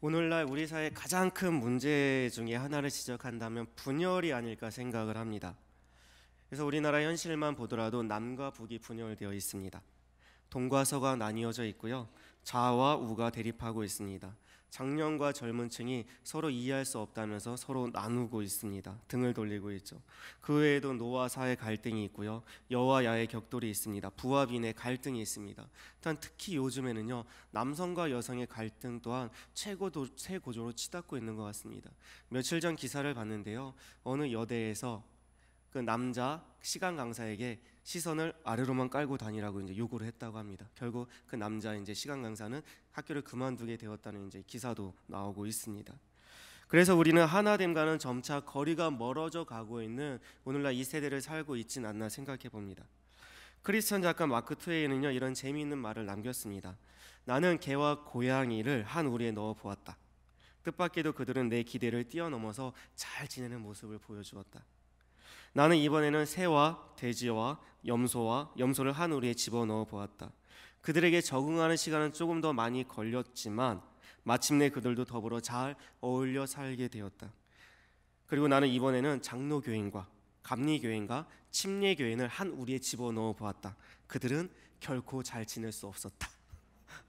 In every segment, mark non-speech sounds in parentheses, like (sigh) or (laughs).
오늘날 우리 사회 가장 큰 문제 중에 하나를 지적한다면 분열이 아닐까 생각을 합니다. 그래서 우리나라 현실만 보더라도 남과 북이 분열되어 있습니다. 동과 서가 나뉘어져 있고요. 좌와 우가 대립하고 있습니다. 장년과 젊은 층이 서로 이해할 수 없다면서 서로 나누고 있습니다. 등을 돌리고 있죠. 그 외에도 노와 사의 갈등이 있고요. 여와 야의 격돌이 있습니다. 부와 빈의 갈등이 있습니다. 일단 특히 요즘에는요. 남성과 여성의 갈등 또한 최고도 최 고조로 치닫고 있는 것 같습니다. 며칠 전 기사를 봤는데요. 어느 여대에서 그 남자 시간 강사에게 시선을 아래로만 깔고 다니라고 이제 요구를 했다고 합니다. 결국 그 남자 이제 시간 강사는 학교를 그만두게 되었다는 이제 기사도 나오고 있습니다. 그래서 우리는 하나됨과는 점차 거리가 멀어져 가고 있는 오늘날 이 세대를 살고 있진 않나 생각해 봅니다. 크리스천 작가 마크 트웨이는요 이런 재미있는 말을 남겼습니다. 나는 개와 고양이를 한 우리에 넣어 보았다. 뜻밖에도 그들은 내 기대를 뛰어넘어서 잘 지내는 모습을 보여주었다. 나는 이번에는 새와 돼지와 염소와 염소를 한 우리에 집어넣어 보았다. 그들에게 적응하는 시간은 조금 더 많이 걸렸지만 마침내 그들도 더불어 잘 어울려 살게 되었다. 그리고 나는 이번에는 장로 교인과 감리 교인과 침례 교인을 한 우리에 집어넣어 보았다. 그들은 결코 잘 지낼 수 없었다. (laughs)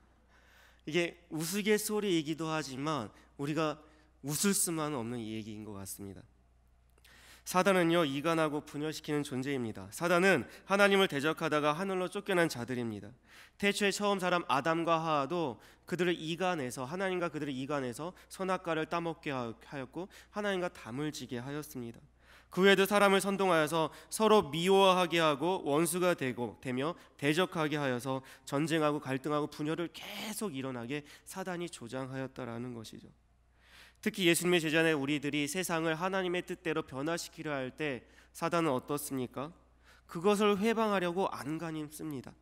이게 우스갯소리이기도 하지만 우리가 웃을 수만 없는 얘기인 것 같습니다. 사단은요 이간하고 분열시키는 존재입니다. 사단은 하나님을 대적하다가 하늘로 쫓겨난 자들입니다. 태초에 처음 사람 아담과 하와도 그들을 이간해서 하나님과 그들을 이간해서 선악과를 따먹게 하였고 하나님과 다물지게 하였습니다. 그 외에도 사람을 선동하여서 서로 미워하게 하고 원수가 되고 되며 대적하게 하여서 전쟁하고 갈등하고 분열을 계속 일어나게 사단이 조장하였다라는 것이죠. 특히 예수님의 제자의 우리들이 세상을 하나님의 뜻대로 변화시키려 할 때 사단은 어떻습니까? 그것을 회방하려고 안간힘 씁니다.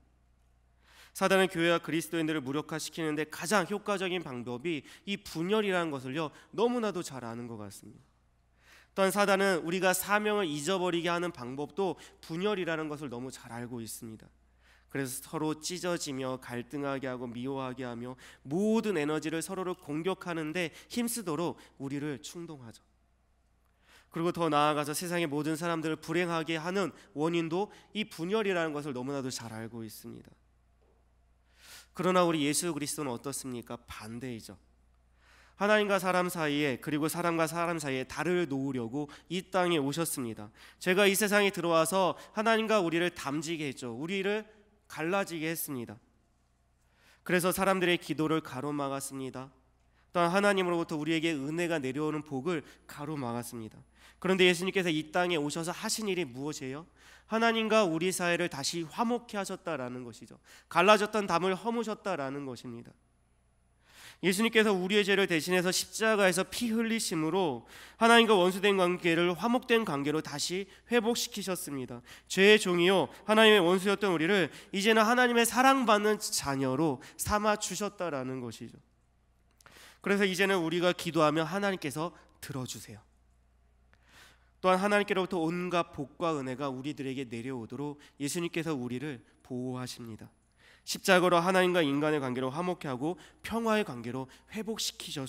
사단은 교회와 그리스도인들을 무력화시키는데 가장 효과적인 방법이 이 분열이라는 것을요 너무나도 잘 아는 것 같습니다. 또한 사단은 우리가 사명을 잊어버리게 하는 방법도 분열이라는 것을 너무 잘 알고 있습니다. 그래서 서로 찢어지며 갈등하게 하고 미워하게 하며 모든 에너지를 서로를 공격하는데 힘쓰도록 우리를 충동하죠. 그리고 더 나아가서 세상의 모든 사람들을 불행하게 하는 원인도 이 분열이라는 것을 너무나도 잘 알고 있습니다. 그러나 우리 예수 그리스도는 어떻습니까? 반대이죠. 하나님과 사람 사이에 그리고 사람과 사람 사이에 달을 놓으려고 이 땅에 오셨습니다. 제가 이 세상에 들어와서 하나님과 우리를 담지게 했죠. 우리를 갈라지게 했습니다. 그래서 사람들의 기도를 가로막았습니다. 또한 하나님으로부터 우리에게 은혜가 내려오는 복을 가로막았습니다. 그런데 예수님께서 이 땅에 오셔서 하신 일이 무엇이에요? 하나님과 우리 사회를 다시 화목케 하셨다라는 것이죠. 갈라졌던 담을 허무셨다라는 것입니다. 예수님께서 우리의 죄를 대신해서 십자가에서 피 흘리심으로 하나님과 원수된 관계를 화목된 관계로 다시 회복시키셨습니다. 죄의 종이요 하나님의 원수였던 우리를 이제는 하나님의 사랑받는 자녀로 삼아 주셨다라는 것이죠. 그래서 이제는 우리가 기도하면 하나님께서 들어주세요. 또한 하나님께로부터 온갖 복과 은혜가 우리들에게 내려오도록 예수님께서 우리를 보호하십니다. 십자가로 하나님과 인간의 관계로 화목해 하고 평화의 관계로 회복시켜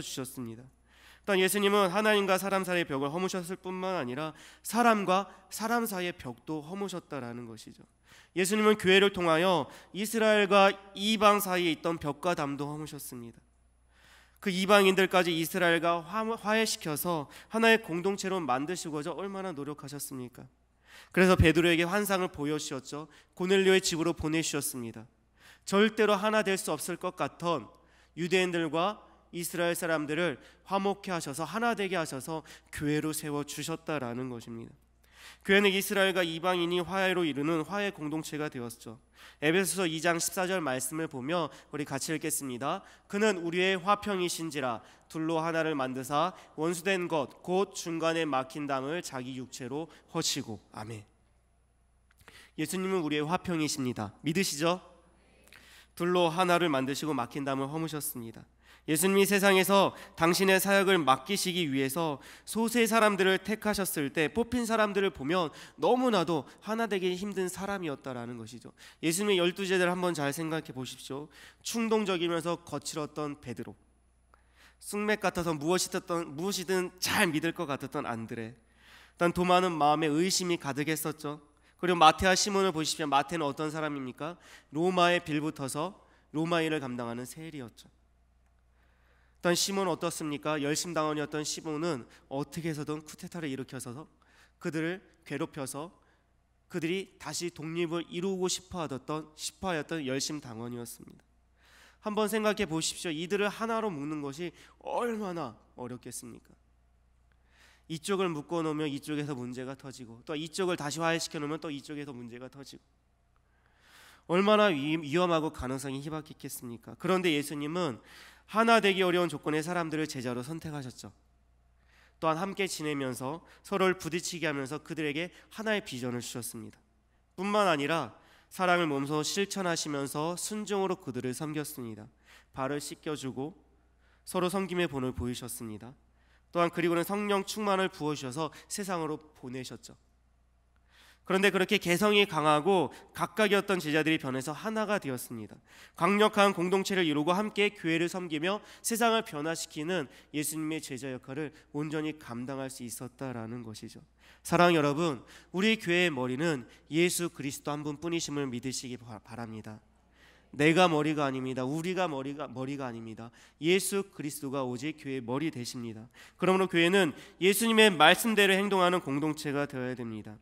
주셨습니다. 또한 예수님은 하나님과 사람 사이의 벽을 허무셨을 뿐만 아니라 사람과 사람 사이의 벽도 허무셨다라는 것이죠. 예수님은 교회를 통하여 이스라엘과 이방 사이에 있던 벽과 담도 허무셨습니다. 그 이방인들까지 이스라엘과 화해시켜서 하나의 공동체로 만드시고자 얼마나 노력하셨습니까? 그래서 베드로에게 환상을 보여주셨죠. 고넬료의 집으로 보내주셨습니다. 절대로 하나 될 수 없을 것 같던 유대인들과 이스라엘 사람들을 화목케 하셔서 하나 되게 하셔서 교회로 세워 주셨다라는 것입니다. 그에는 이스라엘과 이방인이 화해로 이루는 화해 공동체가 되었죠. 에베소서 2장 14절 말씀을 보며 우리 같이 읽겠습니다. 그는 우리의 화평이신지라 둘로 하나를 만드사 원수된 것 곧 중간에 막힌 담을 자기 육체로 허시고 아멘. 예수님은 우리의 화평이십니다. 믿으시죠? 둘로 하나를 만드시고 막힌 담을 허무셨습니다. 예수님이 세상에서 당신의 사역을 맡기시기 위해서 소수의 사람들을 택하셨을 때 뽑힌 사람들을 보면 너무나도 하나 되기 힘든 사람이었다라는 것이죠. 예수님의 열두 제자를 한번 잘 생각해 보십시오. 충동적이면서 거칠었던 베드로, 숙맥 같아서 무엇이든 무엇이든 잘 믿을 것 같았던 안드레, 일단 도마는 마음에 의심이 가득했었죠. 그리고 마태와 시몬을 보시면 마태는 어떤 사람입니까? 로마의 빌붙어서 로마인을 감당하는 세일이었죠. 어떤 시몬 어떻습니까? 열심당원이었던 시몬은 어떻게 해서든 쿠데타를 일으켜서 그들을 괴롭혀서 그들이 다시 독립을 이루고 싶어하던 싶어하였던 열심당원이었습니다. 한번 생각해 보십시오. 이들을 하나로 묶는 것이 얼마나 어렵겠습니까? 이쪽을 묶어 놓으면 이쪽에서 문제가 터지고 또 이쪽을 다시 화해시켜 놓으면 또 이쪽에서 문제가 터지고 얼마나 위험하고 가능성이 희박했겠습니까? 그런데 예수님은 하나 되기 어려운 조건의 사람들을 제자로 선택하셨죠. 또한 함께 지내면서 서로를 부딪히게 하면서 그들에게 하나의 비전을 주셨습니다. 뿐만 아니라 사랑을 몸소 실천하시면서 순종으로 그들을 섬겼습니다. 발을 씻겨주고 서로 섬김의 본을 보이셨습니다. 또한 그리고는 성령 충만을 부어주셔서 세상으로 보내셨죠. 그런데 그렇게 개성이 강하고 각각이었던 제자들이 변해서 하나가 되었습니다. 강력한 공동체를 이루고 함께 교회를 섬기며 세상을 변화시키는 예수님의 제자 역할을 온전히 감당할 수 있었다라는 것이죠. 사랑 여러분, 우리 교회의 머리는 예수 그리스도 한 분뿐이심을 믿으시기 바랍니다. 내가 머리가 아닙니다. 우리가 머리가 머리가 아닙니다. 예수 그리스도가 오직 교회의 머리 되십니다. 그러므로 교회는 예수님의 말씀대로 행동하는 공동체가 되어야 됩니다.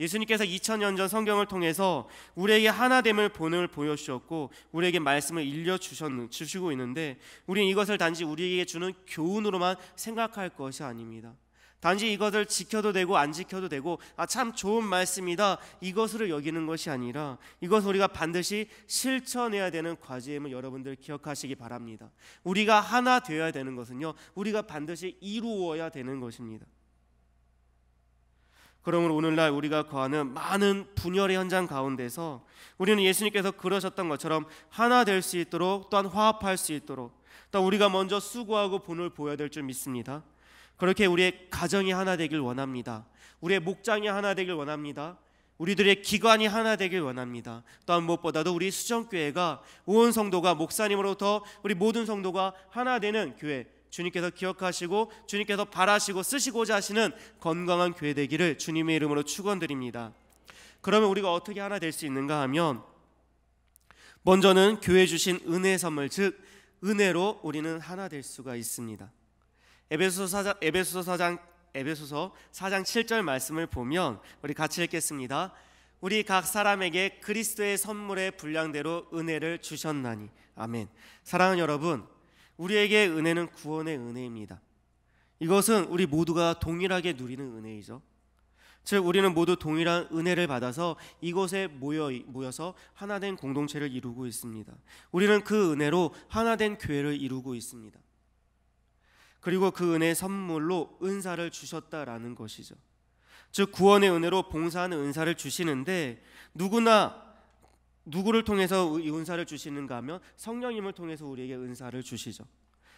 예수님께서 2000년 전 성경을 통해서 우리에게 하나됨을 본을 보여주셨고 우리에게 말씀을 일려주시고 있는데 우리는 이것을 단지 우리에게 주는 교훈으로만 생각할 것이 아닙니다. 단지 이것을 지켜도 되고 안 지켜도 되고 아 참 좋은 말씀이다 이것으로 여기는 것이 아니라 이것 우리가 반드시 실천해야 되는 과제임을 여러분들 기억하시기 바랍니다. 우리가 하나 되어야 되는 것은요 우리가 반드시 이루어야 되는 것입니다. 그러므로 오늘날 우리가 거하는 많은 분열의 현장 가운데서 우리는 예수님께서 그러셨던 것처럼 하나 될 수 있도록 또한 화합할 수 있도록 또 우리가 먼저 수고하고 본을 보여야 될 줄 믿습니다. 그렇게 우리의 가정이 하나 되길 원합니다. 우리의 목장이 하나 되길 원합니다. 우리들의 기관이 하나 되길 원합니다. 또한 무엇보다도 우리 수정교회가 온 성도가 목사님으로부터 우리 모든 성도가 하나 되는 교회 주님께서 기억하시고 주님께서 바라시고 쓰시고자 하시는 건강한 교회 되기를 주님의 이름으로 축원드립니다. 그러면 우리가 어떻게 하나 될 수 있는가 하면 먼저는 교회 주신 은혜 선물 즉 은혜로 우리는 하나 될 수가 있습니다. 에베소서 4장 에베소서 4장 에베소서 4장 7절 말씀을 보면 우리 같이 읽겠습니다. 우리 각 사람에게 그리스도의 선물의 분량대로 은혜를 주셨나니 아멘. 사랑하는 여러분, 우리에게 은혜는 구원의 은혜입니다. 이것은 우리 모두가 동일하게 누리는 은혜이죠. 즉 우리는 모두 동일한 은혜를 받아서 이곳에 모여 모여서 하나된 공동체를 이루고 있습니다. 우리는 그 은혜로 하나된 교회를 이루고 있습니다. 그리고 그 은혜 선물로 은사를 주셨다라는 것이죠. 즉 구원의 은혜로 봉사하는 은사를 주시는데 누구나 누구를 통해서 이 은사를 주시는가 하면 성령님을 통해서 우리에게 은사를 주시죠.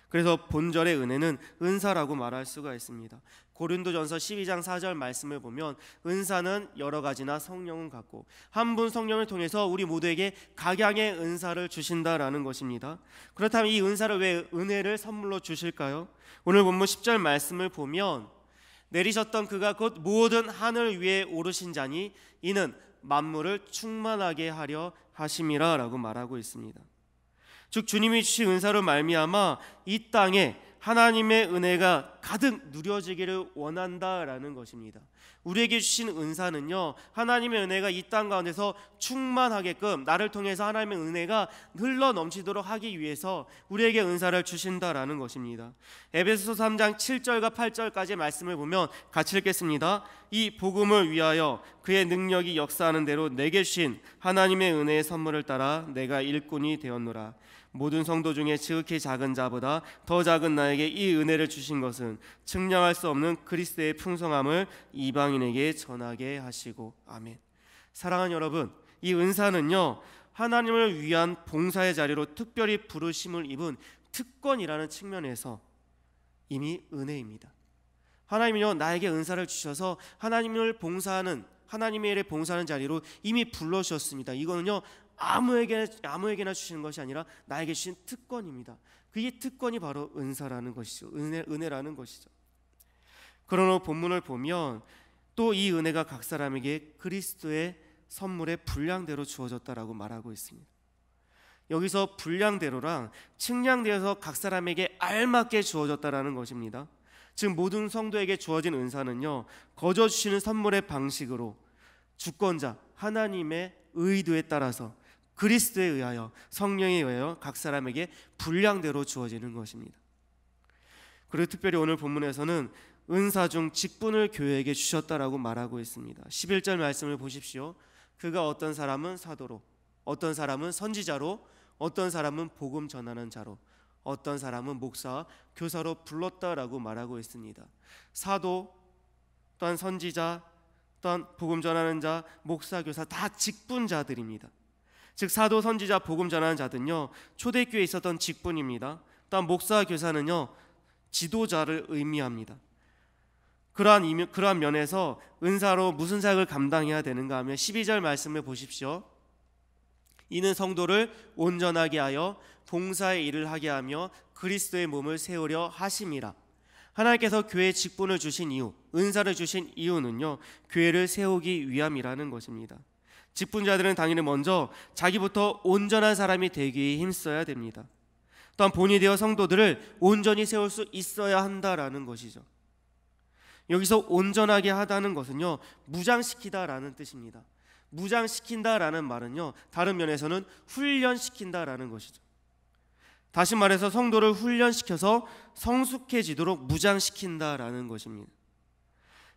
그래서 본절의 은혜는 은사라고 말할 수가 있습니다. 고린도전서 12장 4절 말씀을 보면 은사는 여러 가지나 성령은 같고 한 분 성령을 통해서 우리 모두에게 각양의 은사를 주신다라는 것입니다. 그렇다면 이 은사를 왜 은혜를 선물로 주실까요? 오늘 본문 10절 말씀을 보면 내리셨던 그가 곧 모든 하늘 위에 오르신 자니 이는 만물을 충만하게 하려 하심이라라고 말하고 있습니다. 즉 주님이 주신 은사로 말미암아 이 땅에 하나님의 은혜가 가득 누려지기를 원한다라는 것입니다. 우리에게 주신 은사는요. 하나님의 은혜가 이 땅 가운데서 충만하게끔 나를 통해서 하나님의 은혜가 흘러 넘치도록 하기 위해서 우리에게 은사를 주신다라는 것입니다. 에베소서 3장 7절과 8절까지 말씀을 보면 같이 읽겠습니다. 이 복음을 위하여 그의 능력이 역사하는 대로 내게 주신 하나님의 은혜의 선물을 따라 내가 일꾼이 되었노라. 모든 성도 중에 지극히 작은 자보다 더 작은 나에게 이 은혜를 주신 것은 측량할 수 없는 그리스도의 풍성함을 이방인에게 전하게 하시고 아멘. 사랑하는 여러분, 이 은사는요. 하나님을 위한 봉사의 자리로 특별히 부르심을 입은 특권이라는 측면에서 이미 은혜입니다. 하나님이요 나에게 은사를 주셔서 하나님을 봉사하는 하나님의 일에 봉사하는 자리로 이미 불러주셨습니다. 이거는요 아무에게 아무에게나 주시는 것이 아니라 나에게 주신 특권입니다. 그이 특권이 바로 은사라는 것이죠. 은혜 은혜라는 것이죠. 그러나 본문을 보면 또 이 은혜가 각 사람에게 그리스도의 선물의 분량대로 주어졌다라고 말하고 있습니다. 여기서 분량대로랑 측량되어서 각 사람에게 알맞게 주어졌다라는 것입니다. 즉 모든 성도에게 주어진 은사는요 거저 주시는 선물의 방식으로 주권자 하나님의 의도에 따라서 그리스도에 의하여 성령에 의하여 각 사람에게 분량대로 주어지는 것입니다. 그리고 특별히 오늘 본문에서는 은사 중 직분을 교회에게 주셨다라고 말하고 있습니다. 11절 말씀을 보십시오. 그가 어떤 사람은 사도로, 어떤 사람은 선지자로, 어떤 사람은 복음 전하는 자로, 어떤 사람은 목사, 교사로 불렀다라고 말하고 있습니다. 사도, 또한 선지자, 또한 복음 전하는 자, 목사, 교사 다 직분자들입니다. 즉 사도 선지자 복음 전하는 자들은요 초대교회에 있었던 직분입니다. 또한 목사 교사는요 지도자를 의미합니다. 그러한, 이면, 그러한 면에서 은사로 무슨 사역을 감당해야 되는가 하면 12절 말씀을 보십시오. 이는 성도를 온전하게 하여 봉사의 일을 하게 하며 그리스도의 몸을 세우려 하심이라. 하나님께서 교회 직분을 주신 이유, 은사를 주신 이유는요, 교회를 세우기 위함이라는 것입니다. 직분자들은 당연히 먼저 자기부터 온전한 사람이 되기에 힘써야 됩니다. 또한 본이 되어 성도들을 온전히 세울 수 있어야 한다라는 것이죠. 여기서 온전하게 하다는 것은요, 무장시키다라는 뜻입니다. 무장시킨다라는 말은요, 다른 면에서는 훈련시킨다라는 것이죠. 다시 말해서 성도를 훈련시켜서 성숙해지도록 무장시킨다라는 것입니다.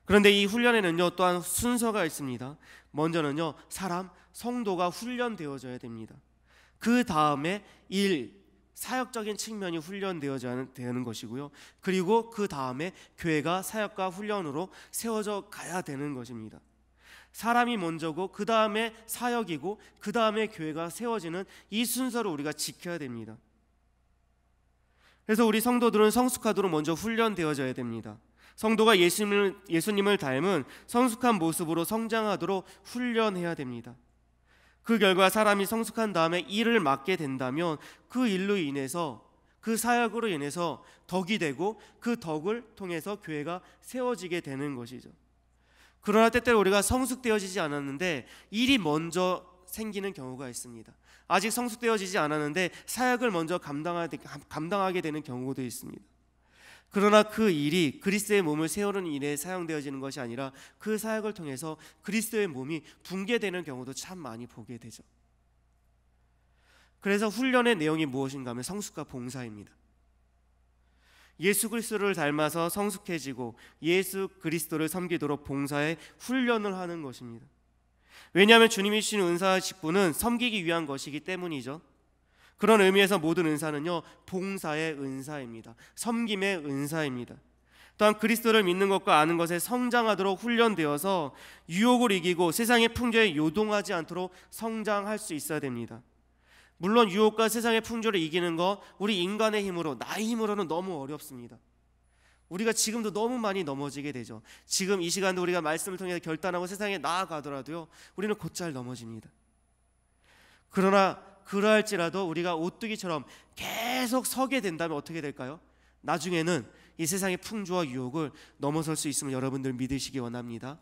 그런데 이 훈련에는요 또한 순서가 있습니다. 먼저는요 사람 성도가 훈련되어져야 됩니다. 그 다음에 일 사역적인 측면이 훈련되어져야 되는 것이고요. 그리고 그 다음에 교회가 사역과 훈련으로 세워져 가야 되는 것입니다. 사람이 먼저고 그 다음에 사역이고 그 다음에 교회가 세워지는 이 순서를 우리가 지켜야 됩니다. 그래서 우리 성도들은 성숙하도록 먼저 훈련되어져야 됩니다. 성도가 예수님을, 예수님을 닮은 성숙한 모습으로 성장하도록 훈련해야 됩니다. 그 결과 사람이 성숙한 다음에 일을 맡게 된다면 그 일로 인해서 그 사역으로 인해서 덕이 되고 그 덕을 통해서 교회가 세워지게 되는 것이죠. 그러나 때때로 우리가 성숙되어지지 않았는데 일이 먼저 생기는 경우가 있습니다. 아직 성숙되어지지 않았는데 사역을 먼저 감당하게 되는 경우도 있습니다. 그러나 그 일이 그리스의 몸을 세우는 일에 사용되어지는 것이 아니라 그 사역을 통해서 그리스의 몸이 붕괴되는 경우도 참 많이 보게 되죠. 그래서 훈련의 내용이 무엇인가 하면 성숙과 봉사입니다. 예수 그리스도를 닮아서 성숙해지고 예수 그리스도를 섬기도록 봉사에 훈련을 하는 것입니다. 왜냐하면 주님이 주신 은사와 직분은 섬기기 위한 것이기 때문이죠. 그런 의미에서 모든 은사는요, 봉사의 은사입니다. 섬김의 은사입니다. 또한 그리스도를 믿는 것과 아는 것에 성장하도록 훈련되어서 유혹을 이기고 세상의 풍조에 요동하지 않도록 성장할 수 있어야 됩니다. 물론 유혹과 세상의 풍조를 이기는 거 우리 인간의 힘으로 나의 힘으로는 너무 어렵습니다. 우리가 지금도 너무 많이 넘어지게 되죠. 지금 이 시간도 우리가 말씀을 통해 결단하고 세상에 나아가더라도요. 우리는 곧잘 넘어집니다. 그러나 그러할지라도 우리가 오뚜기처럼 계속 서게 된다면 어떻게 될까요? 나중에는 이 세상의 풍조와 유혹을 넘어설 수있으면 여러분들 믿으시기 원합니다.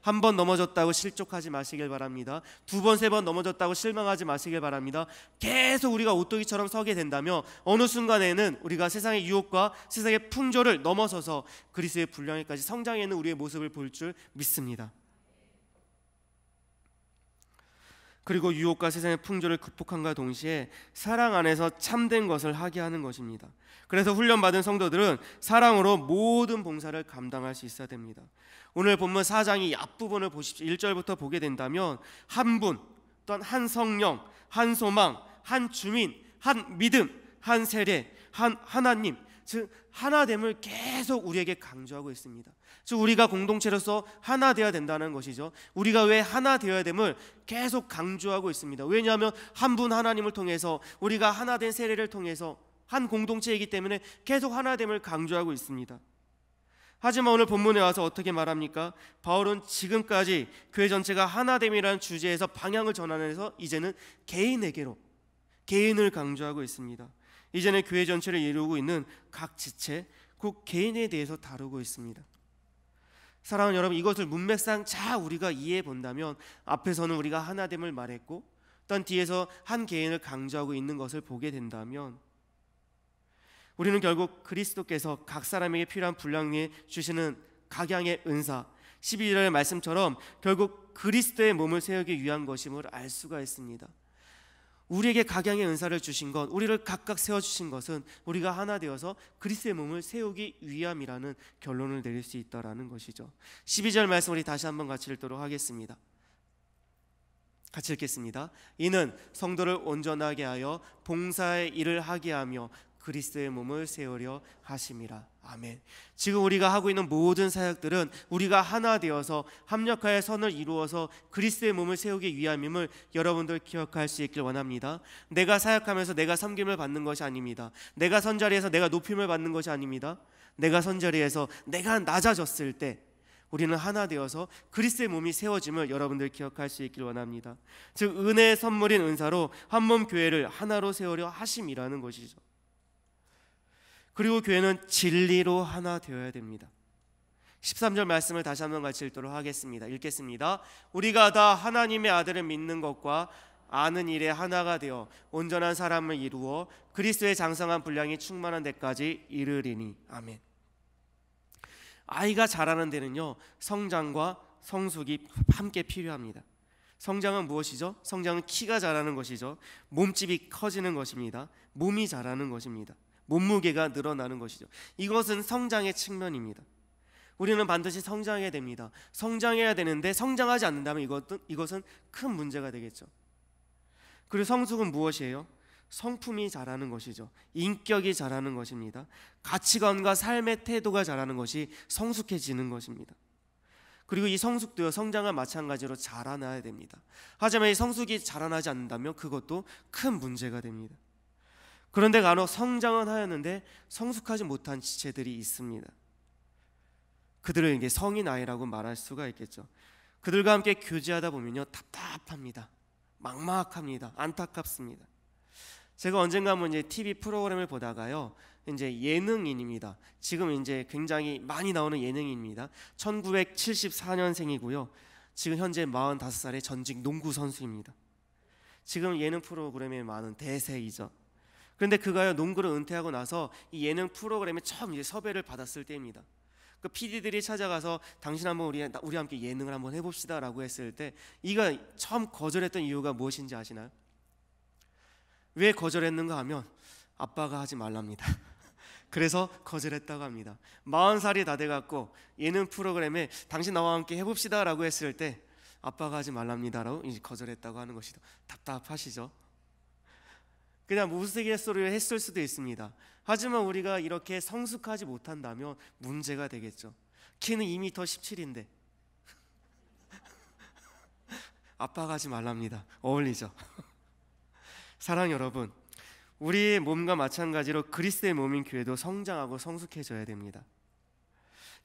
한 번 넘어졌다고 실족하지 마시길 바랍니다. 두 번, 세 번 넘어졌다고 실망하지 마시길 바랍니다. 계속 우리가 오뚜기처럼 서게 된다면 어느 순간에는 우리가 세상의 유혹과 세상의 풍조를 넘어서서 그리스의 분량에까지 성장하는 해 우리의 모습을 볼 줄 믿습니다. 그리고 유혹과 세상의 풍조를 극복함과 동시에 사랑 안에서 참된 것을 하게 하는 것입니다. 그래서 훈련받은 성도들은 사랑으로 모든 봉사를 감당할 수 있어야 됩니다. 오늘 본문 4장이 앞부분을 보십시오. 1절부터 보게 된다면 한 분, 또한 한 성령, 한 소망, 한 주민, 한 믿음, 한 세례, 한 하나님 즉 하나됨을 계속 우리에게 강조하고 있습니다. 즉 우리가 공동체로서 하나 되어야 된다는 것이죠. 우리가 왜 하나 되어야 됨을 계속 강조하고 있습니다. 왜냐하면 한 분 하나님을 통해서 우리가 하나 된 세례를 통해서 한 공동체이기 때문에 계속 하나됨을 강조하고 있습니다. 하지만 오늘 본문에 와서 어떻게 말합니까? 바울은 지금까지 교회 전체가 하나됨이라는 주제에서 방향을 전환해서 이제는 개인에게로 개인을 강조하고 있습니다. 이제는 교회 전체를 이루고 있는 각 지체, 그 개인에 대해서 다루고 있습니다. 사랑하는 여러분, 이것을 문맥상 잘 우리가 이해해 본다면 앞에서는 우리가 하나됨을 말했고, 또 뒤에서 한 개인을 강조하고 있는 것을 보게 된다면 우리는 결국 그리스도께서 각 사람에게 필요한 분량에 주시는 각양의 은사 12절의 말씀처럼 결국 그리스도의 몸을 세우기 위한 것임을 알 수가 있습니다. 우리에게 각양의 은사를 주신 것, 우리를 각각 세워 주신 것은 우리가 하나 되어서 그리스도의 몸을 세우기 위함이라는 결론을 내릴 수 있다라는 것이죠. 12절 말씀 우리 다시 한번 같이 읽도록 하겠습니다. 같이 읽겠습니다. 이는 성도를 온전하게 하여 봉사의 일을 하게 하며 그리스도의 몸을 세우려 하심이라. 아멘. 지금 우리가 하고 있는 모든 사역들은 우리가 하나 되어서 합력하여 선을 이루어서 그리스도의 몸을 세우기 위함임을 여러분들 기억할 수 있길 원합니다. 내가 사역하면서 내가 섬김을 받는 것이 아닙니다. 내가 선자리에서 내가 높임을 받는 것이 아닙니다. 내가 선자리에서 내가 낮아졌을 때 우리는 하나 되어서 그리스의 몸이 세워짐을 여러분들 기억할 수 있길 원합니다. 즉 은혜의 선물인 은사로 한 몸 교회를 하나로 세우려 하심이라는 것이죠. 그리고 교회는 진리로 하나 되어야 됩니다. 13절 말씀을 다시 한번 같이 읽도록 하겠습니다. 읽겠습니다. 우리가 다 하나님의 아들을 믿는 것과 아는 일에 하나가 되어 온전한 사람을 이루어 그리스도의 장성한 분량이 충만한 데까지 이르리니 아멘. 아이가 자라는 데는요 성장과 성숙이 함께 필요합니다. 성장은 무엇이죠? 성장은 키가 자라는 것이죠. 몸집이 커지는 것입니다. 몸이 자라는 것입니다. 몸무게가 늘어나는 것이죠. 이것은 성장의 측면입니다. 우리는 반드시 성장해야 됩니다. 성장해야 되는데 성장하지 않는다면 이것은, 이것은 큰 문제가 되겠죠. 그리고 성숙은 무엇이에요? 성품이 자라는 것이죠. 인격이 자라는 것입니다. 가치관과 삶의 태도가 자라는 것이 성숙해지는 것입니다. 그리고 이성숙도 성장과 마찬가지로 자라나야 됩니다. 하지만 이 성숙이 자라나지 않는다면 그것도 큰 문제가 됩니다. 그런데 간혹 성장은 하였는데 성숙하지 못한 지체들이 있습니다. 그들을 이제 성인 아이라고 말할 수가 있겠죠. 그들과 함께 교제하다 보면요 답답합니다. 막막합니다. 안타깝습니다. 제가 언젠가 한번 이제 TV 프로그램을 보다가요. 이제 예능인입니다. 지금 이제 굉장히 많이 나오는 예능인입니다. 1974년생이고요. 지금 현재 45살의 전직 농구 선수입니다. 지금 예능 프로그램의 많은 대세이죠. 그런데 그가요 농구를 은퇴하고 나서 이 예능 프로그램에 처음 이제 섭외를 받았을 때입니다. 그 PD들이 찾아가서 당신 한번 우리 우리 함께 예능을 한번 해봅시다라고 했을 때 이가 처음 거절했던 이유가 무엇인지 아시나요? 왜 거절했는가 하면 아빠가 하지 말랍니다. (laughs) 그래서 거절했다고 합니다. 40살이 다 돼갖고 예능 프로그램에 당신 나와 함께 해봅시다라고 했을 때 아빠가 하지 말랍니다라고 거절했다고 하는 것이 답답하시죠. 그냥 우스갯소리를 했을 수도 있습니다. 하지만 우리가 이렇게 성숙하지 못한다면 문제가 되겠죠. 키는 2m 17인데 (laughs) 아빠가 지 말랍니다. 어울리죠. (laughs) 사랑 여러분, 우리의 몸과 마찬가지로 그리스의 몸인 교회도 성장하고 성숙해져야 됩니다.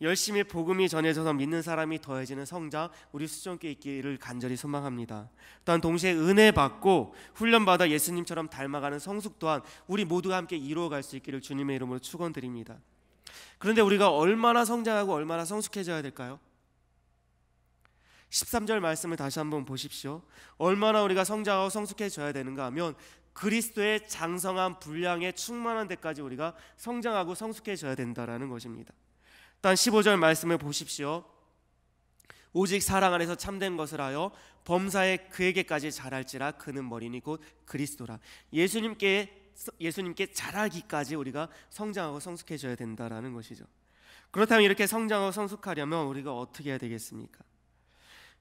열심히 복음이 전해져서 믿는 사람이 더해지는 성장 우리 수정께 있기를 간절히 소망합니다. 또한 동시에 은혜 받고 훈련받아 예수님처럼 닮아가는 성숙 또한 우리 모두가 함께 이루어갈 수 있기를 주님의 이름으로 축원드립니다. 그런데 우리가 얼마나 성장하고 얼마나 성숙해져야 될까요? 13절 말씀을 다시 한번 보십시오. 얼마나 우리가 성장하고 성숙해져야 되는가 하면 그리스도의 장성한 분량에 충만한 데까지 우리가 성장하고 성숙해져야 된다라는 것입니다. 또한 15절 말씀을 보십시오. 오직 사랑 안에서 참된 것을 하여 범사에 그에게까지 자랄지라 그는 머리니 곧 그리스도라. 예수님께 예수님께 자라기까지 우리가 성장하고 성숙해져야 된다라는 것이죠. 그렇다면 이렇게 성장하고 성숙하려면 우리가 어떻게 해야 되겠습니까?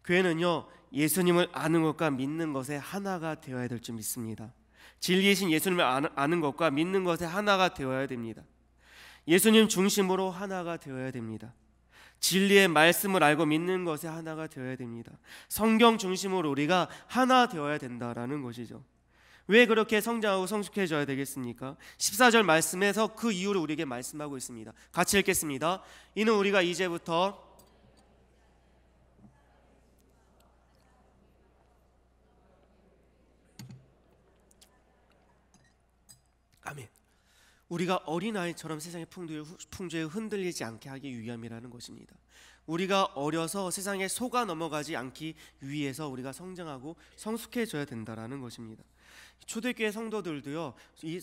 교회는요 예수님을 아는 것과 믿는 것에 하나가 되어야 될 줄 믿습니다. 진리이신 예수님을 아는 것과 믿는 것에 하나가 되어야 됩니다. 예수님 중심으로 하나가 되어야 됩니다. 진리의 말씀을 알고 믿는 것에 하나가 되어야 됩니다. 성경 중심으로 우리가 하나 되어야 된다라는 것이죠. 왜 그렇게 성장하고 성숙해져야 되겠습니까? 14절 말씀에서 그 이유를 우리에게 말씀하고 있습니다. 같이 읽겠습니다. 이는 우리가 이제부터 우리가 어린아이처럼 세상의 풍조에 흔들리지 않게 하기 위함이라는 것입니다. 우리가 어려서 세상에 속아 넘어가지 않기 위해서 우리가 성장하고 성숙해져야 된다라는 것입니다. 초대교회 성도들도요. 이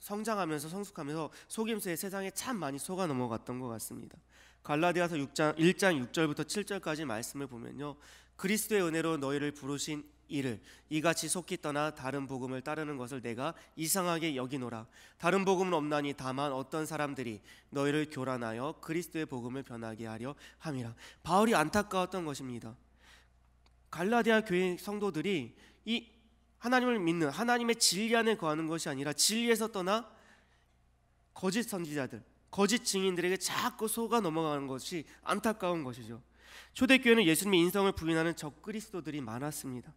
성장하면서 성숙하면서 속임수에 세상에 참 많이 속아 넘어갔던 것 같습니다. 갈라디아서 6장 1장 6절부터 7절까지 말씀을 보면요. 그리스도의 은혜로 너희를 부르신 이를 이같이 속히 떠나 다른 복음을 따르는 것을 내가 이상하게 여기노라 다른 복음은 없나니 다만 어떤 사람들이 너희를 교란하여 그리스도의 복음을 변하게 하려 함이라 바울이 안타까웠던 것입니다 갈라디아 교회 성도들이 이 하나님을 믿는 하나님의 진리 안에 거하는 것이 아니라 진리에서 떠나 거짓 선지자들 거짓 증인들에게 자꾸 속아 넘어가는 것이 안타까운 것이죠 초대교회는 예수님의 인성을 부인하는 적그리스도들이 많았습니다.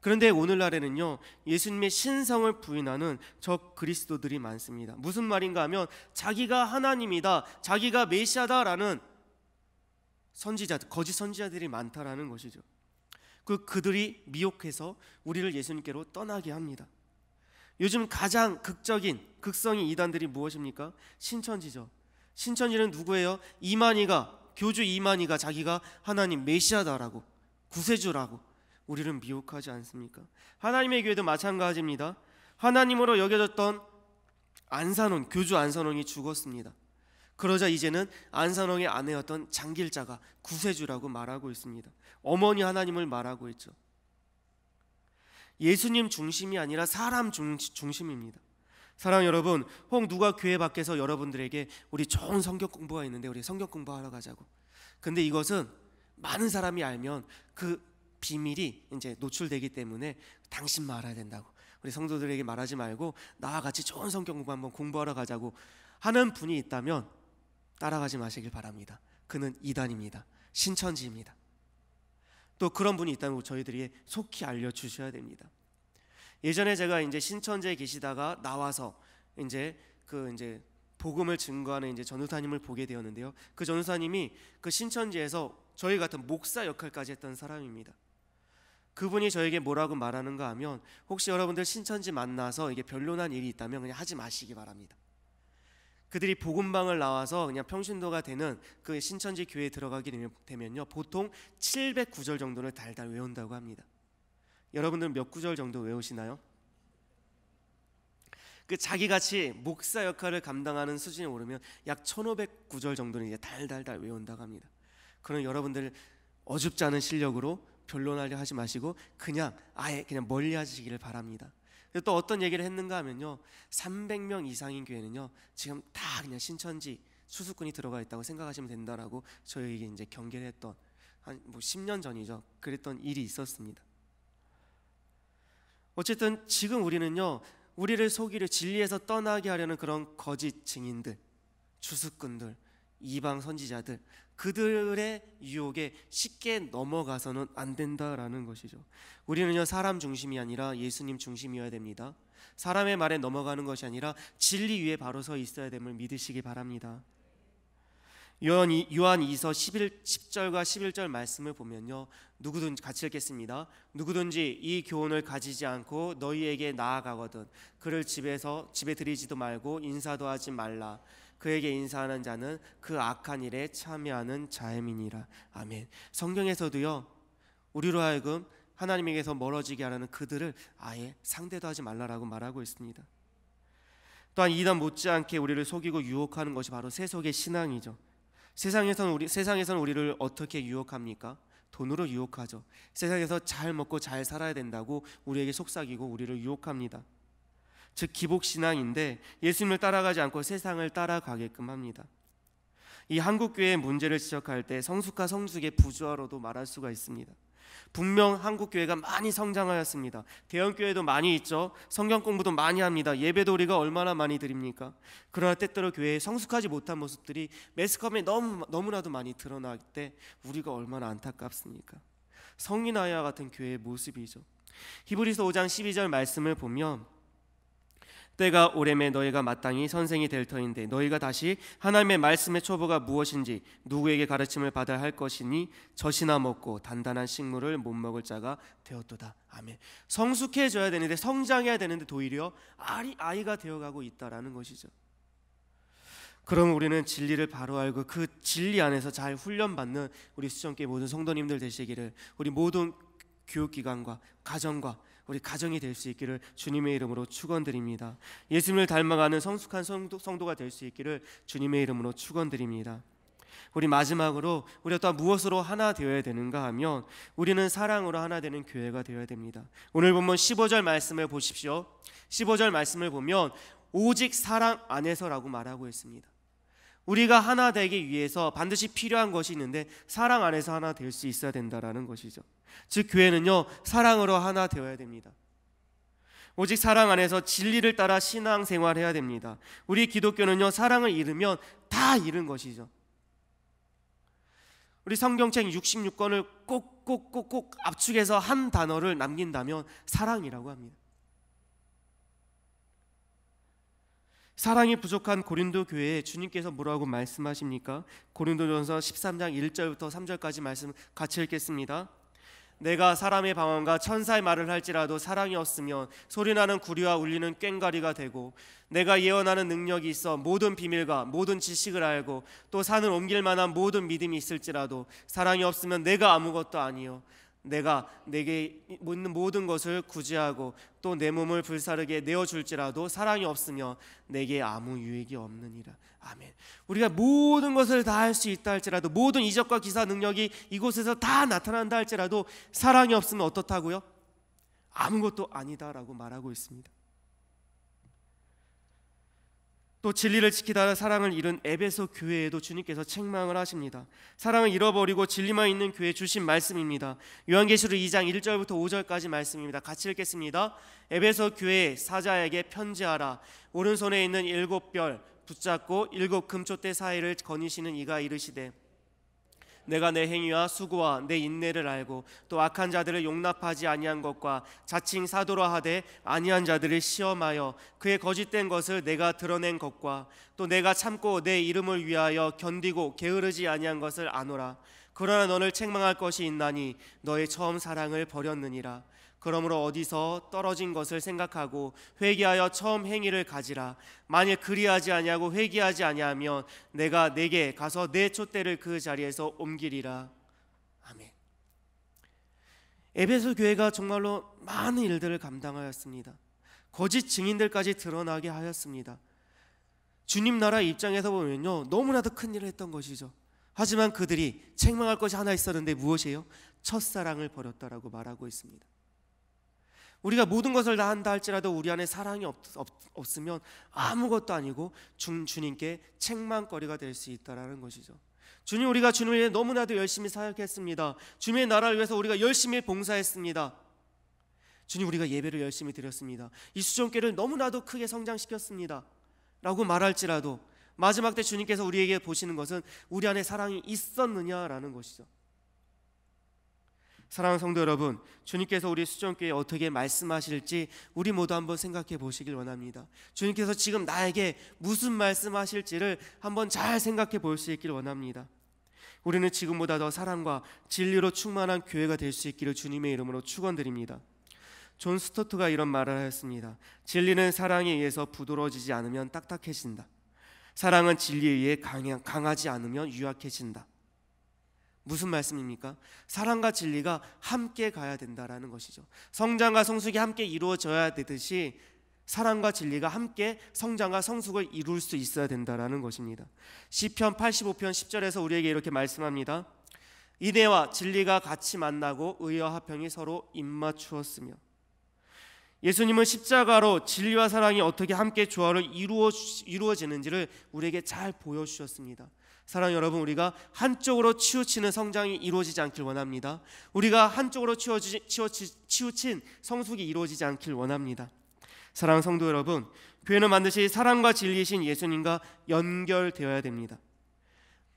그런데 오늘날에는요, 예수님의 신성을 부인하는 적 그리스도들이 많습니다. 무슨 말인가 하면 자기가 하나님이다, 자기가 메시아다라는 선지자, 거짓 선지자들이 많다라는 것이죠. 그 그들이 미혹해서 우리를 예수님께로 떠나게 합니다. 요즘 가장 극적인 극성이 이단들이 무엇입니까? 신천지죠. 신천지는 누구예요? 이만희가 교주 이만희가 자기가 하나님 메시아다라고 구세주라고 우리를 미혹하지 않습니까? 하나님의 교회도 마찬가지입니다. 하나님으로 여겨졌던 안산홍 교주 안산홍이 죽었습니다. 그러자 이제는 안산홍의 아내였던 장길자가 구세주라고 말하고 있습니다. 어머니 하나님을 말하고 있죠. 예수님 중심이 아니라 사람 중심입니다. 사랑 여러분, 혹 누가 교회 밖에서 여러분들에게 우리 좋은 성경 공부가 있는데 우리 성경 공부하러 가자고. 근데 이것은 많은 사람이 알면 그 비밀이 이제 노출되기 때문에 당신말아야 된다고. 우리 성도들에게 말하지 말고 나와 같이 좋은 성경 공부 한번 공부하러 가자고 하는 분이 있다면 따라가지 마시길 바랍니다. 그는 이단입니다. 신천지입니다. 또 그런 분이 있다면 저희들이 속히 알려 주셔야 됩니다. 예전에 제가 이제 신천지에 계시다가 나와서 이제 그 이제 복음을 증거하는 이제 전우사님을 보게 되었는데요. 그전우사님이그 신천지에서 저희 같은 목사 역할까지 했던 사람입니다. 그분이 저에게 뭐라고 말하는가 하면 혹시 여러분들 신천지 만나서 이게 별로난 일이 있다면 그냥 하지 마시기 바랍니다. 그들이 복음방을 나와서 그냥 평신도가 되는 그 신천지 교회에 들어가게 되면요 보통 709절 정도를 달달 외운다고 합니다. 여러분들은 몇 구절 정도 외우시나요? 그 자기같이 목사 역할을 감당하는 수준에 오르면 약 1500구절 정도는 이제 달달달 외운다고 합니다. 그럼 여러분들 어줍지 않은 실력으로 변론하려 하지 마시고 그냥 아예 그냥 멀리 하시기를 바랍니다. 또 어떤 얘기를 했는가 하면요. 300명 이상인 교회는요. 지금 다 그냥 신천지 수수꾼이 들어가 있다고 생각하시면 된다라고 저희에게 이제 경계를 했던 한뭐 10년 전이죠. 그랬던 일이 있었습니다. 어쨌든 지금 우리는요, 우리를 속이려 진리에서 떠나게 하려는 그런 거짓 증인들, 주습꾼들, 이방 선지자들, 그들의 유혹에 쉽게 넘어가서는 안 된다라는 것이죠. 우리는요, 사람 중심이 아니라 예수님 중심이어야 됩니다. 사람의 말에 넘어가는 것이 아니라 진리 위에 바로 서 있어야 됨을 믿으시기 바랍니다. 요한, 요한 2서 11, 10절과 11절 말씀을 보면요. 누구든지 같이 읽겠습니다. 누구든지 이 교훈을 가지지 않고 너희에게 나아가거든 그를 집에서 집에 들이지도 말고 인사도 하지 말라. 그에게 인사하는 자는 그 악한 일에 참여하는 자임이니라. 아멘. 성경에서도요. 우리로 하여금 하나님에게서 멀어지게 하라는 그들을 아예 상대도 하지 말라라고 말하고 있습니다. 또한 이단 못지않게 우리를 속이고 유혹하는 것이 바로 세속의 신앙이죠. 세상에선 우리 세상에선 우리를 어떻게 유혹합니까? 돈으로 유혹하죠. 세상에서 잘 먹고 잘 살아야 된다고 우리에게 속삭이고 우리를 유혹합니다. 즉 기복 신앙인데 예수님을 따라가지 않고 세상을 따라가게끔 합니다. 이 한국 교회의 문제를 지적할 때 성숙과 성숙의 부주화로도 말할 수가 있습니다. 분명 한국 교회가 많이 성장하였습니다. 대형 교회도 많이 있죠. 성경 공부도 많이 합니다. 예배도 우리가 얼마나 많이 드립니까? 그러나 때때로 교회에 성숙하지 못한 모습들이 매스컴에 너무 너무나도 많이 드러날 때 우리가 얼마나 안타깝습니까? 성인아이와 같은 교회의 모습이죠. 히브리서 5장 12절 말씀을 보면 때가 오래매 너희가 마땅히 선생이 될 터인데 너희가 다시 하나님의 말씀의 초보가 무엇인지 누구에게 가르침을 받아야 할 것이니 젖이나 먹고 단단한 식물을 못 먹을 자가 되었도다. 아멘. 성숙해져야 되는데 성장해야 되는데 도리어 아이가 되어가고 있다라는 것이죠. 그럼 우리는 진리를 바로 알고 그 진리 안에서 잘 훈련받는 우리 수정계 모든 성도님들 되시기를 우리 모든 교육기관과 가정과 우리 가정이 될 수 있기를 주님의 이름으로 축원드립니다. 예수님을 닮아가는 성숙한 성도, 성도가 될 수 있기를 주님의 이름으로 축원드립니다. 우리 마지막으로 우리가 또 무엇으로 하나 되어야 되는가 하면 우리는 사랑으로 하나 되는 교회가 되어야 됩니다. 오늘 본문 15절 말씀을 보십시오. 15절 말씀을 보면 오직 사랑 안에서라고 말하고 있습니다. 우리가 하나 되기 위해서 반드시 필요한 것이 있는데 사랑 안에서 하나 될 수 있어야 된다라는 것이죠. 즉 교회는요 사랑으로 하나 되어야 됩니다. 오직 사랑 안에서 진리를 따라 신앙 생활해야 됩니다. 우리 기독교는요 사랑을 잃으면 다 잃은 것이죠. 우리 성경책 66권을 꼭 꼭 꼭 꼭 압축해서 한 단어를 남긴다면 사랑이라고 합니다. 사랑이 부족한 고린도 교회에 주님께서 뭐라고 말씀하십니까? 고린도전서 13장 1절부터 3절까지 말씀 같이 읽겠습니다. 내가 사람의 방언과 천사의 말을 할지라도 사랑이 없으면 소리나는 구리와 울리는 꽹과리가 되고 내가 예언하는 능력이 있어 모든 비밀과 모든 지식을 알고 또 산을 옮길 만한 모든 믿음이 있을지라도 사랑이 없으면 내가 아무것도 아니요 내가 내게 있는 모든 것을 구제하고 또 내 몸을 불사르게 내어 줄지라도 사랑이 없으며 내게 아무 유익이 없느니라. 아멘. 우리가 모든 것을 다 할 수 있다 할지라도 모든 이적과 기사 능력이 이곳에서 다 나타난다 할지라도 사랑이 없으면 어떻다고요? 아무것도 아니다라고 말하고 있습니다. 또 진리를 지키다가 사랑을 잃은 에베소 교회에도 주님께서 책망을 하십니다. 사랑을 잃어버리고 진리만 있는 교회 주신 말씀입니다. 요한계시록 2장 1절부터 5절까지 말씀입니다. 같이 읽겠습니다. 에베소 교회 사자에게 편지하라. 오른손에 있는 일곱 별 붙잡고 일곱 금초대 사이를 거니시는 이가 이르시되 내가 내 행위와 수고와 내 인내를 알고 또 악한 자들을 용납하지 아니한 것과 자칭 사도라 하되 아니한 자들을 시험하여 그의 거짓된 것을 내가 드러낸 것과 또 내가 참고 내 이름을 위하여 견디고 게으르지 아니한 것을 아노라 그러나 너를 책망할 것이 있나니 너의 처음 사랑을 버렸느니라 그러므로 어디서 떨어진 것을 생각하고 회개하여 처음 행위를 가지라 만일 그리하지 아니하고 회개하지 아니하면 내가 내게 가서 내 촛대를 그 자리에서 옮기리라 아멘 에베소 교회가 정말로 많은 일들을 감당하였습니다 거짓 증인들까지 드러나게 하였습니다 주님 나라 입장에서 보면요 너무나도 큰 일을 했던 것이죠 하지만 그들이 책망할 것이 하나 있었는데 무엇이에요? 첫사랑을 버렸다라고 말하고 있습니다 우리가 모든 것을 다 한다 할지라도 우리 안에 사랑이 없, 없 으면 아무것도 아니고 주, 주님께 책망거리가 될 수 있다라는 것이죠. 주님 우리가 주님을 위해 너무나도 열심히 사역했습니다. 주님의 나라를 위해서 우리가 열심히 봉사했습니다. 주님 우리가 예배를 열심히 드렸습니다. 이 수종교를 너무나도 크게 성장시켰습니다. 라고 말할지라도 마지막 때 주님께서 우리에게 보시는 것은 우리 안에 사랑이 있었느냐라는 것이죠. 사랑하는 성도 여러분, 주님께서 우리 수정교회 어떻게 말씀하실지 우리 모두 한번 생각해 보시길 원합니다. 주님께서 지금 나에게 무슨 말씀하실지를 한번 잘 생각해 볼 수있기를 원합니다. 우리는 지금보다 더 사랑과 진리로 충만한 교회가 될 수 있기를 주님의 이름으로 축원드립니다. 존 스토트가 이런 말을 하였습니다. 진리는 사랑에 의해서 부드러워지지 않으면 딱딱해진다. 사랑은 진리에 의해 강하지 않으면 유약해진다. 무슨 말씀입니까? 사랑과 진리가 함께 가야 된다라는 것이죠. 성장과 성숙이 함께 이루어져야 되듯이 사랑과 진리가 함께 성장과 성숙을 이룰 수 있어야 된다라는 것입니다. 시편 85편 10절에서 우리에게 이렇게 말씀합니다. 이내와 진리가 같이 만나고 의와 화평이 서로 입맞추었으며 예수님은 십자가로 진리와 사랑이 어떻게 함께 조화를 이루어 이루어지는지를 우리에게 잘 보여 주셨습니다. 사랑 여러분, 우리가 한쪽으로 치우치는 성장이 이루어지지 않길 원합니다. 우리가 한쪽으로 치우치, 치우치, 치우친 성숙이 이루어지지 않길 원합니다. 사랑 성도 여러분, 교회는 반드시 사랑과 진리이신 예수님과 연결되어야 됩니다.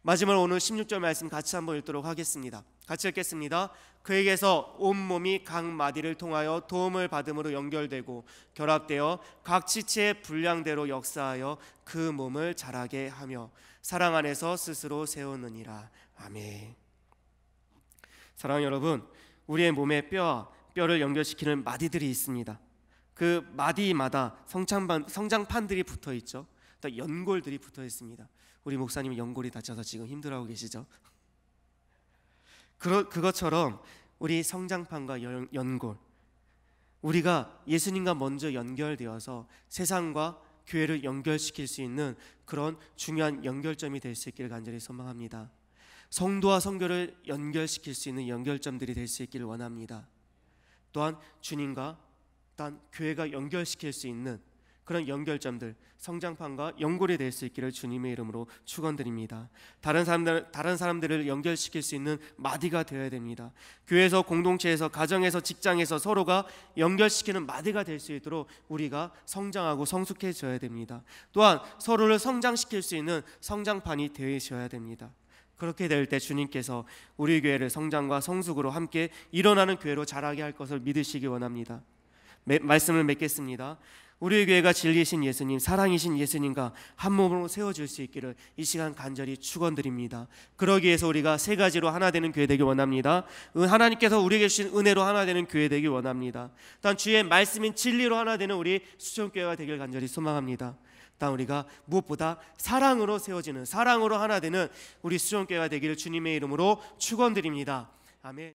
마지막 오늘 16절 말씀 같이 한번 읽도록 하겠습니다. 같이 읽겠습니다. 그에게서 온 몸이 각 마디를 통하여 도움을 받음으로 연결되고 결합되어 각 지체의 분량대로 역사하여 그 몸을 자라게 하며 사랑 안에서 스스로 세우느니라. 아멘. 사랑 여러분, 우리의 몸에 뼈와 뼈를 연결시키는 마디들이 있습니다. 그 마디마다 성장판, 성장판들이 붙어 있죠. 또 연골들이 붙어 있습니다. 우리 목사님 연골이 다쳐서 지금 힘들어하고 계시죠? 그러, 그것처럼 우리 성장판과 연, 연골 우리가 예수님과 먼저 연결되어서 세상과 교회를 연결시킬 수 있는 그런 중요한 연결점이 될 수 있기를 간절히 소망합니다. 성도와 성교를 연결시킬 수 있는 연결점들이 될 수 있기를 원합니다. 또한 주님과 딴 교회가 연결시킬 수 있는 그런 연결점들 성장판과 연골이 될 수 있기를 주님의 이름으로 축원드립니다. 다른 사람들 다른 사람들을 연결시킬 수 있는 마디가 되어야 됩니다. 교회에서 공동체에서 가정에서 직장에서 서로가 연결시키는 마디가 될 수 있도록 우리가 성장하고 성숙해져야 됩니다. 또한 서로를 성장시킬 수 있는 성장판이 되셔야 됩니다. 그렇게 될 때 주님께서 우리 교회를 성장과 성숙으로 함께 일어나는 교회로 자라게 할 것을 믿으시기 원합니다. 말씀을 맺겠습니다. 우리 교회가 진리이신 예수님, 사랑이신 예수님과 한 몸으로 세워질수 있기를 이 시간 간절히 축원드립니다. 그러기 위해서 우리가 세 가지로 하나 되는 교회 되길 원합니다. 하나님께서 우리에게 주신 은혜로 하나 되는 교회 되길 원합니다. 또 주의 말씀인 진리로 하나 되는 우리 수천 교회가 되길 간절히 소망합니다. 또 우리가 무엇보다 사랑으로 세워지는 사랑으로 하나 되는 우리 수천 교회가 되기를 주님의 이름으로 축원드립니다. 아멘.